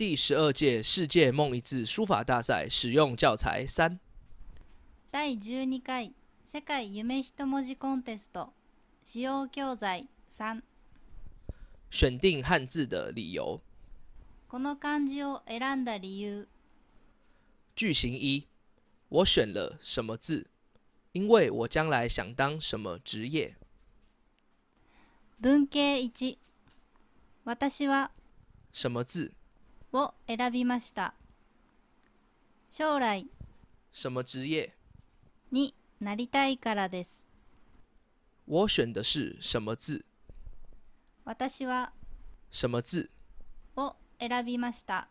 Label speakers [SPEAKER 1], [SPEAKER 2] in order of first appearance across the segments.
[SPEAKER 1] 第十二届世界梦一字书法大赛使用教材三。
[SPEAKER 2] 第十二世界夢一字使用教材三。
[SPEAKER 1] 选定汉字的理由。
[SPEAKER 2] この漢字を選んだ理由。
[SPEAKER 1] 句型一，我选了什么字？因为我将来想当什么职业。
[SPEAKER 2] 文系一、私は。
[SPEAKER 1] 什么字？
[SPEAKER 2] を選びました。将来
[SPEAKER 1] 什么职业
[SPEAKER 2] になりたいからです。
[SPEAKER 1] 我选的是什么字
[SPEAKER 2] 私は什么字を選びました。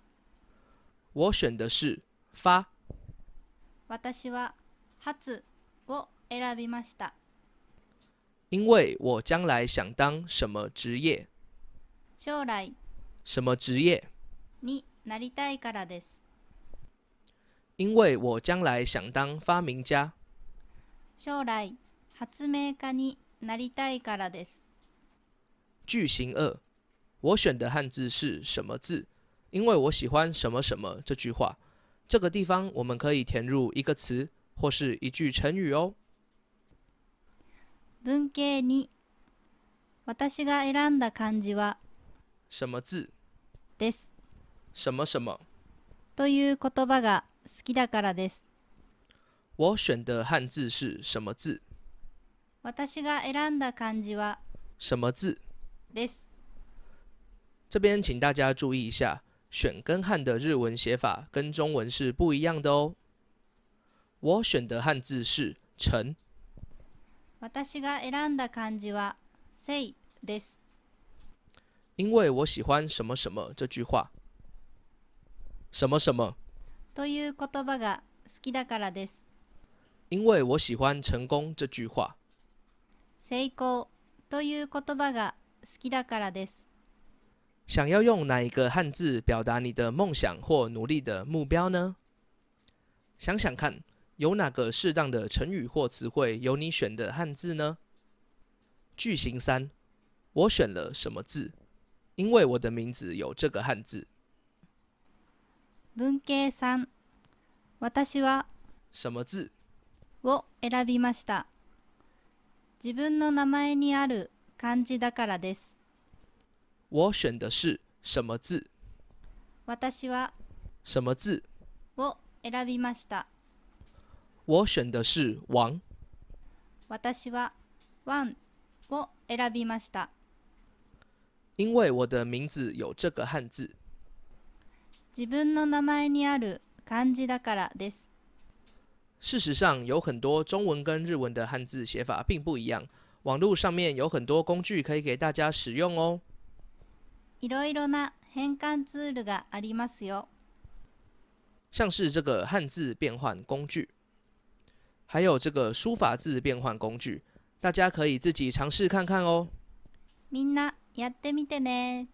[SPEAKER 1] 我选的是发
[SPEAKER 2] 私は発を選びました。
[SPEAKER 1] 因为我将来想当什么职业将来什么职业
[SPEAKER 2] になりたいからです。
[SPEAKER 1] 因为我将来想当发明家。
[SPEAKER 2] 将来発明家になりたいからです。
[SPEAKER 1] 句型二，我选的汉字是什么字？因为我喜欢什么什么这句话。这个地方我们可以填入一个词或是一句成语哦。
[SPEAKER 2] 文型二，選んだ漢字は
[SPEAKER 1] 什么字？です。什么什么？
[SPEAKER 2] という言葉が好きだからです。
[SPEAKER 1] 我选的汉字是什么字？
[SPEAKER 2] 私が選んだ漢字は什么字です。
[SPEAKER 1] 这边请大家注意一下，选根汉的日文写法跟中文是不一样的哦。我选的汉字是成。
[SPEAKER 2] 私が選んだ漢字はです。
[SPEAKER 1] 因为我喜欢什么什么这句话。什么什么？因为我喜欢“成功”这句话。想要用哪一个汉字表达你的梦想或努力的目标呢？想想看，有哪个适当的成语或词汇有你选的汉字呢？句型三，我选了什么字？因为我的名字有这个汉字。
[SPEAKER 2] 文系さ私は什么字を選びました自分の名前にある漢字だからです
[SPEAKER 1] 我选的是什么字
[SPEAKER 2] 私は什么字を選びました
[SPEAKER 1] 我选的是王
[SPEAKER 2] 私はワンを選びました
[SPEAKER 1] 因为我的名字有这个汉字。
[SPEAKER 2] 自分の名前にある漢字だからです。
[SPEAKER 1] 事实上，有很多中文跟日文的汉字写法并不一样。网络上面有很多工具可以给大家使用哦。
[SPEAKER 2] いろいろな変換ツールがありますよ。
[SPEAKER 1] 像是这个汉字变换工具，还有这个书法字变换工具，大家可以自己尝试看看哦。
[SPEAKER 2] みんなやってみてね。